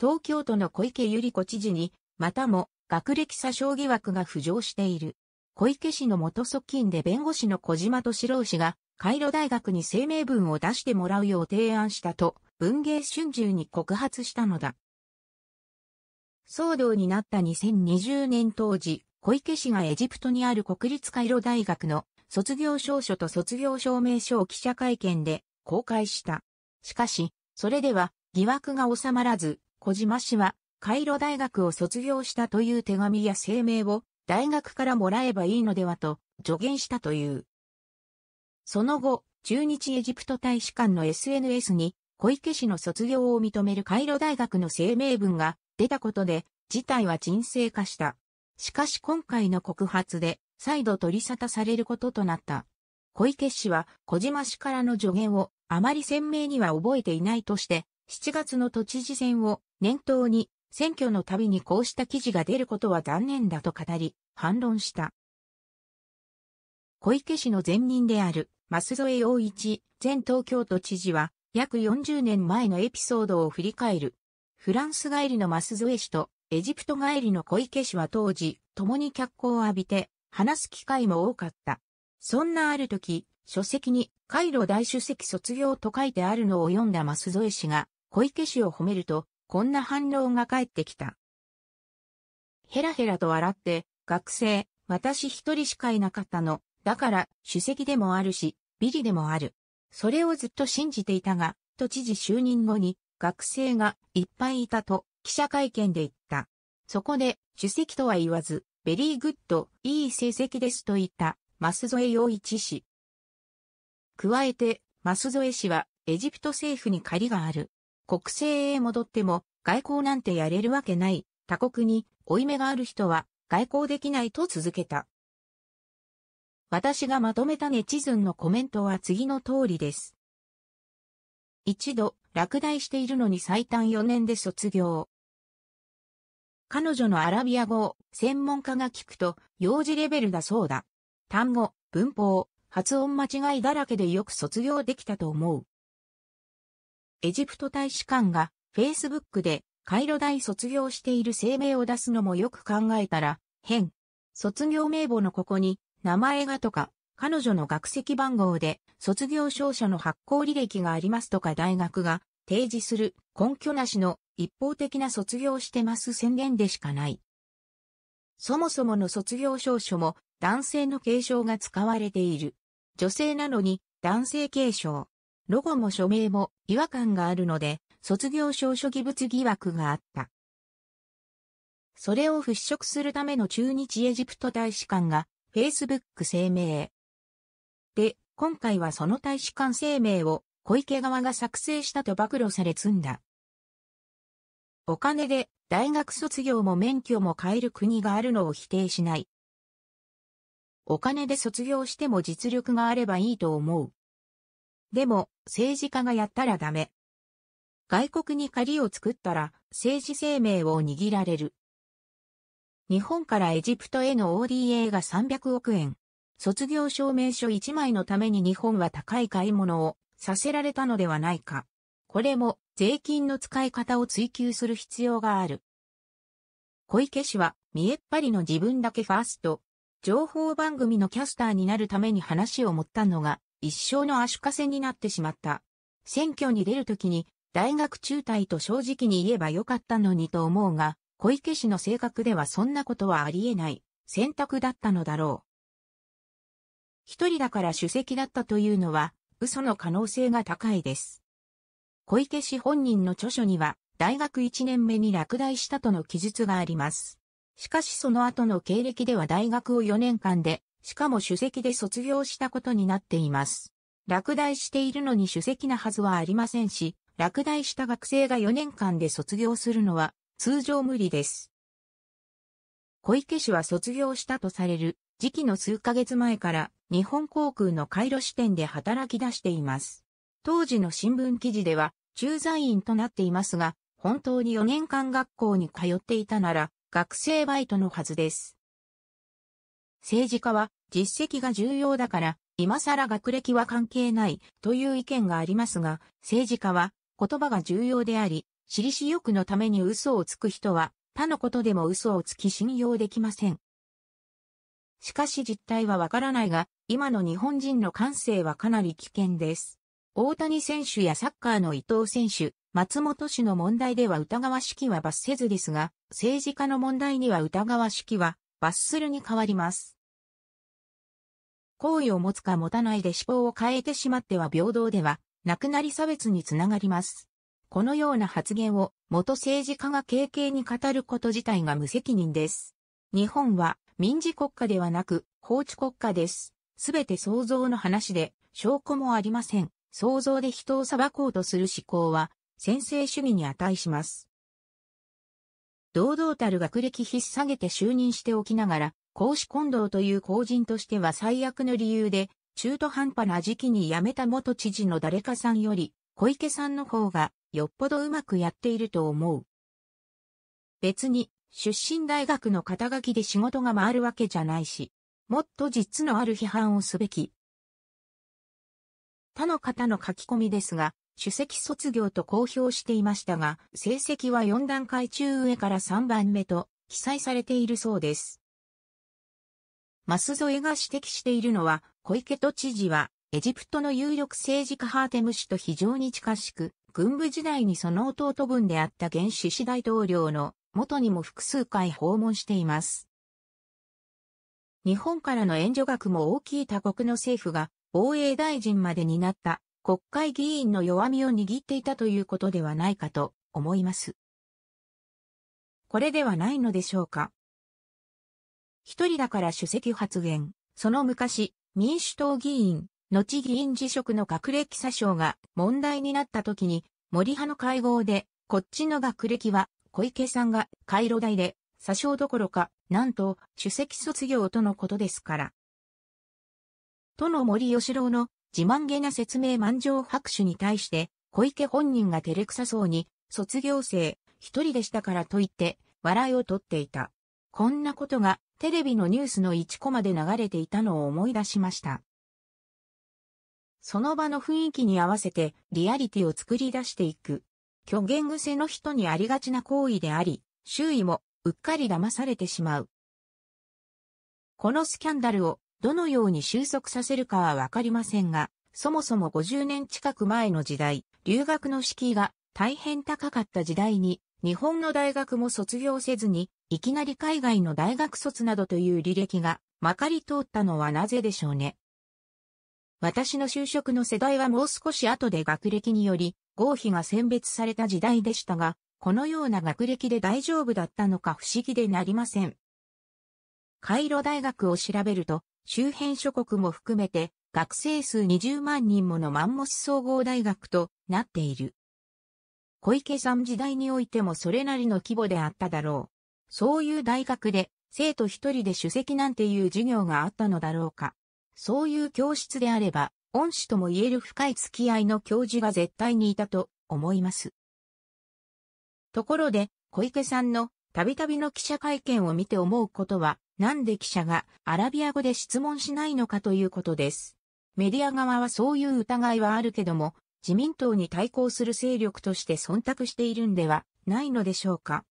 東京都の小池百合子知事に、またも学歴詐称疑惑が浮上している。小池氏の元側近で弁護士の小島敏郎氏が、カイロ大学に声明文を出してもらうよう提案したと、文芸春秋に告発したのだ。騒動になった2020年当時、小池氏がエジプトにある国立カイロ大学の卒業証書と卒業証明書を記者会見で公開した。しかし、それでは疑惑が収まらず、小島氏は、カイロ大学を卒業したという手紙や声明を大学からもらえばいいのではと助言したという。その後、中日エジプト大使館の SNS に小池氏の卒業を認めるカイロ大学の声明文が出たことで事態は沈静化した。しかし今回の告発で再度取り沙汰されることとなった。小池氏は小島氏からの助言をあまり鮮明には覚えていないとして7月の都知事選を念頭に、選挙のたびにこうした記事が出ることは残念だと語り、反論した。小池氏の前任である、舛添洋一、前東京都知事は、約40年前のエピソードを振り返る。フランス帰りの舛添氏と、エジプト帰りの小池氏は当時、共に脚光を浴びて、話す機会も多かった。そんなある時、書籍に、カイロ大主席卒業と書いてあるのを読んだ舛添氏が、小池氏を褒めると、こんな反応が返ってきた。ヘラヘラと笑って、学生、私一人しかいなかったの。だから、主席でもあるし、ビリでもある。それをずっと信じていたが、都知事就任後に、学生がいっぱいいたと、記者会見で言った。そこで、主席とは言わず、ベリーグッド、いい成績ですと言った、舛添洋一氏。加えて、舛添氏は、エジプト政府に借りがある。国政へ戻っても外交なんてやれるわけない、他国に負い目がある人は外交できないと続けた。私がまとめたネチズンのコメントは次の通りです。一度、落第しているのに最短4年で卒業。彼女のアラビア語を専門家が聞くと、幼児レベルだそうだ。単語、文法、発音間違いだらけでよく卒業できたと思う。エジプト大使館が Facebook でカイロ大卒業している声明を出すのもよく考えたら、変。卒業名簿のここに名前がとか、彼女の学籍番号で卒業証書の発行履歴がありますとか大学が提示する根拠なしの一方的な卒業してます宣言でしかない。そもそもの卒業証書も男性の継承が使われている。女性なのに男性継承。ロゴも署名も違和感があるので、卒業証書義物疑惑があった。それを払拭するための中日エジプト大使館が、Facebook 声明。で、今回はその大使館声明を小池側が作成したと暴露され積んだ。お金で大学卒業も免許も買える国があるのを否定しない。お金で卒業しても実力があればいいと思う。でも、政治家がやったらダメ。外国に借りを作ったら、政治生命を握られる。日本からエジプトへの ODA が300億円。卒業証明書1枚のために日本は高い買い物をさせられたのではないか。これも税金の使い方を追求する必要がある。小池氏は見えっ張りの自分だけファースト。情報番組のキャスターになるために話を持ったのが一生の足かせになってしまった。選挙に出るときに、大学中退と正直に言えばよかったのにと思うが、小池氏の性格ではそんなことはありえない選択だったのだろう。一人だから主席だったというのは嘘の可能性が高いです。小池氏本人の著書には大学1年目に落第したとの記述があります。しかしその後の経歴では大学を4年間でしかも主席で卒業したことになっています。落第しているのに主席なはずはありませんし、落第した学生が4年間で卒業するのは通常無理です。小池氏は卒業したとされる時期の数ヶ月前から日本航空の回路支店で働き出しています。当時の新聞記事では駐在員となっていますが、本当に4年間学校に通っていたなら学生バイトのはずです。政治家は実績が重要だから、今更学歴は関係ないという意見がありますが、政治家は言葉が重要であり、私利私欲のために嘘をつく人は他のことでも嘘をつき信用できません。しかし実態はわからないが、今の日本人の感性はかなり危険です。大谷選手やサッカーの伊藤選手、松本氏の問題では疑わしきは罰せずですが、政治家の問題には疑わしきは罰するに変わります。好意を持つか持たないで思考を変えてしまっては平等では、なくなり差別につながります。このような発言を元政治家が軽々に語ること自体が無責任です。日本は民事国家ではなく法治国家です。すべて想像の話で証拠もありません。想像で人を裁こうとする思考は先制主義に値します。堂々たる学歴引っ下げて就任しておきながら、孔子近藤という公人としては最悪の理由で、中途半端な時期に辞めた元知事の誰かさんより、小池さんの方がよっぽどうまくやっていると思う。別に、出身大学の肩書きで仕事が回るわけじゃないし、もっと実のある批判をすべき。他の方の書き込みですが、首席卒業と公表していましたが、成績は4段階中上から3番目と記載されているそうです。舛添が指摘しているのは、小池都知事は、エジプトの有力政治家ハーテム氏と非常に近しく、軍部時代にその弟分であった現首氏大統領の元にも複数回訪問しています。日本からの援助額も大きい他国の政府が防衛大臣まで担った国会議員の弱みを握っていたということではないかと思います。これではないのでしょうか。一人だから主席発言、その昔、民主党議員、後議員辞職の学歴詐称が問題になった時に、森派の会合で、こっちの学歴は小池さんが回路大で、詐称どころか、なんと、主席卒業とのことですから。との森吉郎の自慢げな説明満場拍手に対して、小池本人が照れくさそうに、卒業生、一人でしたからと言って、笑いをとっていた。こんなことが、テレビのニュースの一コマで流れていたのを思い出しました。その場の雰囲気に合わせてリアリティを作り出していく。虚言癖の人にありがちな行為であり、周囲もうっかり騙されてしまう。このスキャンダルをどのように収束させるかはわかりませんが、そもそも50年近く前の時代、留学の敷居が大変高かった時代に、日本の大学も卒業せずに、いきなり海外の大学卒などという履歴がまかり通ったのはなぜでしょうね。私の就職の世代はもう少し後で学歴により合否が選別された時代でしたが、このような学歴で大丈夫だったのか不思議でなりません。カイロ大学を調べると、周辺諸国も含めて学生数20万人ものマンモス総合大学となっている。小池さん時代においてもそれなりの規模であっただろう。そういう大学で生徒一人で主席なんていう授業があったのだろうか。そういう教室であれば、恩師とも言える深い付き合いの教授が絶対にいたと思います。ところで、小池さんのたびたびの記者会見を見て思うことは、なんで記者がアラビア語で質問しないのかということです。メディア側はそういう疑いはあるけども、自民党に対抗する勢力として忖度しているんではないのでしょうか。